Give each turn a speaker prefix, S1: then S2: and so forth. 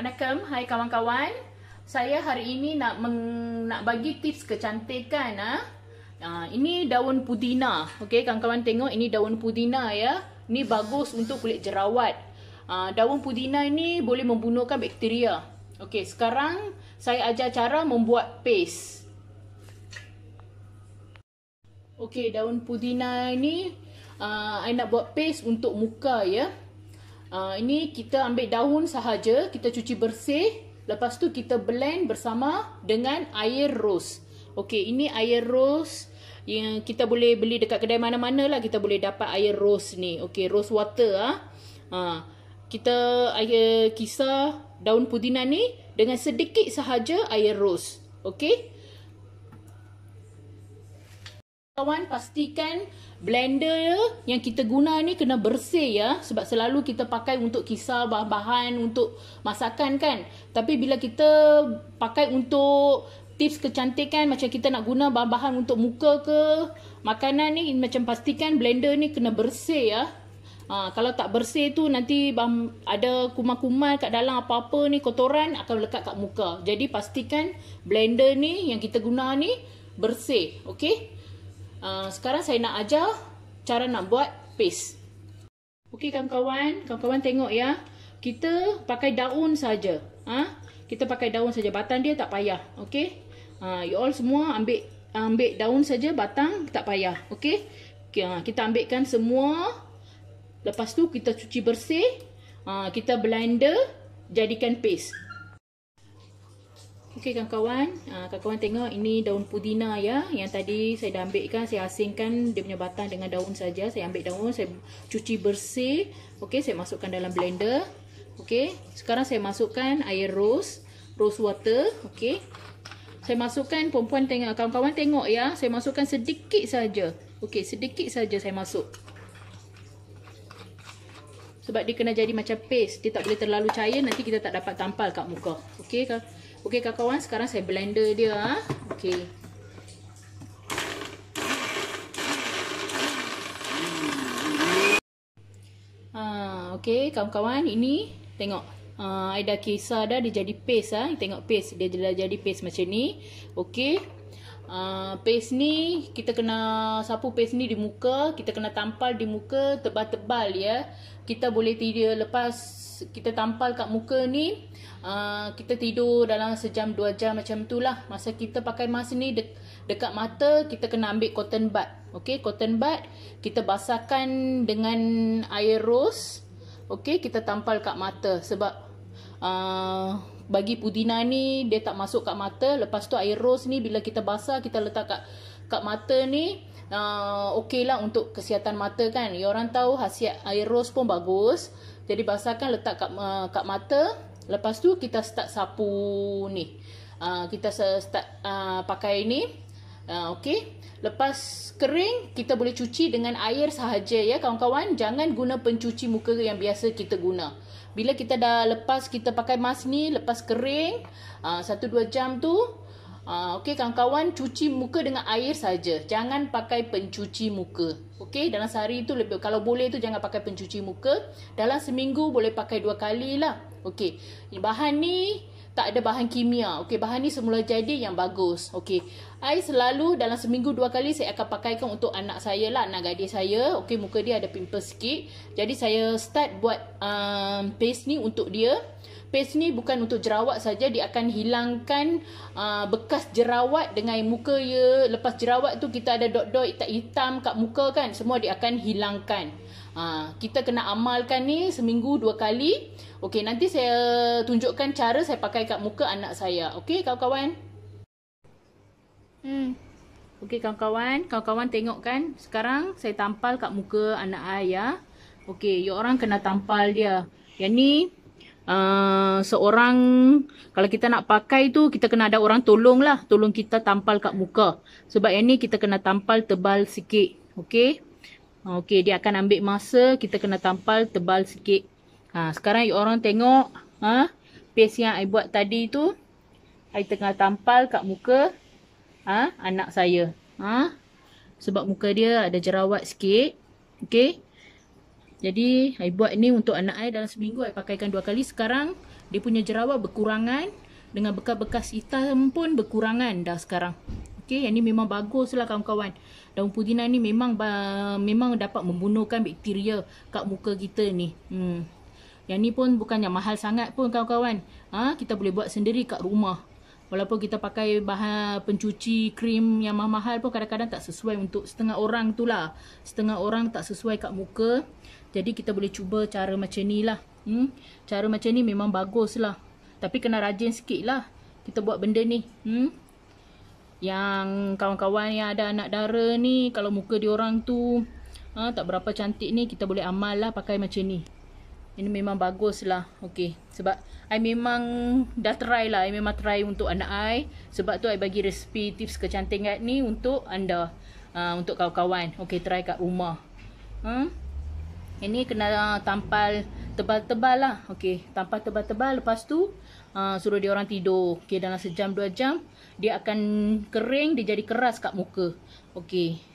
S1: Manakam, hai kawan-kawan. Saya hari ini nak meng, nak bagi tips kecantikan ah. Ha? Ha, ini daun pudina. Okey, kawan-kawan tengok ini daun pudina ya. Ini bagus untuk kulit jerawat. Ha, daun pudina ini boleh membunuhkan bakteria. Okey, sekarang saya ajar cara membuat paste. Okey, daun pudina ini, ah uh, nak buat paste untuk muka ya. Uh, ini kita ambil daun sahaja, kita cuci bersih. Lepas tu kita blend bersama dengan air rose. Okey, ini air rose yang kita boleh beli dekat kedai mana-mana lah. Kita boleh dapat air rose ni. Okey, rose water ah. Ha. Uh, kita air kisar daun pudina ni dengan sedikit sahaja air rose. Okey. Kawan pastikan blender ya, yang kita guna ni kena bersih ya sebab selalu kita pakai untuk kisar bahan-bahan untuk masakan kan. Tapi bila kita pakai untuk tips kecantikan macam kita nak guna bahan-bahan untuk muka ke makanan ni macam pastikan blender ni kena bersih ya. Ha, kalau tak bersih tu nanti ada kumal-kumal kat dalam apa-apa ni kotoran akan lekat kat muka. Jadi pastikan blender ni yang kita guna ni bersih okey uh, sekarang saya nak ajar cara nak buat paste. Okey kawan-kawan, kawan-kawan tengok ya. Kita pakai daun saja. Ah, ha? kita pakai daun saja batang dia tak payah. Okey. Uh, you all semua ambil ambil daun saja batang tak payah. Okey. Okay, ha, kita ambilkan semua. Lepas tu kita cuci bersih. Uh, kita blender jadikan paste. Okey kawan-kawan, ah, kawan-kawan tengok ini daun pudina ya yang tadi saya dah ambilkan, saya asingkan dia punya batang dengan daun saja. Saya ambil daun, saya cuci bersih. Okey, saya masukkan dalam blender. Okey, sekarang saya masukkan air rose, rose water, okey. Saya masukkan perempuan tengok kawan-kawan tengok ya, saya masukkan sedikit saja. Okey, sedikit saja saya masuk sebab dia kena jadi macam paste dia tak boleh terlalu cair nanti kita tak dapat tampal kat muka okey ka okey kawan sekarang saya blender dia ah. okey ah, okey kawan-kawan ini tengok ha ah, ada kisah dah dia jadi paste ah ha. tengok paste dia dah jadi paste macam ni okey uh, paste ni kita kena sapu paste ni di muka kita kena tampal di muka tebal-tebal ya kita boleh tidur lepas kita tampal kat muka ni uh, kita tidur dalam sejam dua jam macam tu lah masa kita pakai mask ni de- dekat mata kita kena ambil cotton bud Okay, cotton bud kita basahkan dengan air rose Okay, kita tampal kat mata sebab uh, bagi pudina ni dia tak masuk kat mata lepas tu air rose ni bila kita basah kita letak kat kat mata ni uh, okey lah untuk kesihatan mata kan you ya orang tahu khasiat air rose pun bagus jadi basahkan letak kat uh, kat mata lepas tu kita start sapu ni uh, kita start uh, pakai ni Ah, okay. Lepas kering, kita boleh cuci dengan air sahaja ya kawan-kawan. Jangan guna pencuci muka yang biasa kita guna. Bila kita dah lepas kita pakai mask ni, lepas kering, uh, dua jam tu, Uh, ah, okay kawan-kawan cuci muka dengan air saja. Jangan pakai pencuci muka. Okay dalam sehari itu lebih kalau boleh itu jangan pakai pencuci muka. Dalam seminggu boleh pakai dua kali lah. Okay bahan ni tak ada bahan kimia. Okey, bahan ni semula jadi yang bagus. Okey. Ai selalu dalam seminggu dua kali saya akan pakaikan untuk anak saya lah, anak gadis saya. Okey, muka dia ada pimple sikit. Jadi saya start buat um, paste ni untuk dia. Paste ni bukan untuk jerawat saja, dia akan hilangkan uh, bekas jerawat dengan muka ya. Lepas jerawat tu kita ada dot-dot hitam kat muka kan, semua dia akan hilangkan. Ha, kita kena amalkan ni seminggu dua kali. Okey, nanti saya tunjukkan cara saya pakai kat muka anak saya. Okey, kawan-kawan? Hmm. Okey, kawan-kawan. Kawan-kawan tengok kan. Sekarang saya tampal kat muka anak saya. Ya. Okey, you orang kena tampal dia. Yang ni... Uh, seorang kalau kita nak pakai tu kita kena ada orang lah, tolong kita tampal kat muka sebab yang ni kita kena tampal tebal sikit okey Okey, dia akan ambil masa. Kita kena tampal tebal sikit. Ha, sekarang you orang tengok. Ha, paste yang I buat tadi tu. I tengah tampal kat muka ha, anak saya. Ha, sebab muka dia ada jerawat sikit. Okey. Jadi, I buat ni untuk anak I dalam seminggu. I pakaikan dua kali. Sekarang, dia punya jerawat berkurangan. Dengan bekas-bekas hitam pun berkurangan dah sekarang. Okey, yang ni memang bagus lah kawan-kawan. Daun pudina ni memang uh, memang dapat membunuhkan bakteria kat muka kita ni. Hmm. Yang ni pun bukannya mahal sangat pun kawan-kawan. Ha, kita boleh buat sendiri kat rumah. Walaupun kita pakai bahan pencuci krim yang mahal-mahal pun kadang-kadang tak sesuai untuk setengah orang tu lah. Setengah orang tak sesuai kat muka. Jadi kita boleh cuba cara macam ni lah. Hmm? Cara macam ni memang bagus lah. Tapi kena rajin sikit lah kita buat benda ni. Hmm? yang kawan-kawan yang ada anak dara ni kalau muka dia orang tu ha, tak berapa cantik ni kita boleh amal lah pakai macam ni ini memang bagus lah okay. sebab I memang dah try lah I memang try untuk anak I sebab tu I bagi resipi tips kecantikan ni untuk anda uh, untuk kawan-kawan okay, try kat rumah hmm? ini kena tampal tebal-tebal lah. okay. tampal tebal-tebal. Lepas tu, uh, suruh dia orang tidur. okay dalam sejam, dua jam, dia akan kering, dia jadi keras kat muka. okay.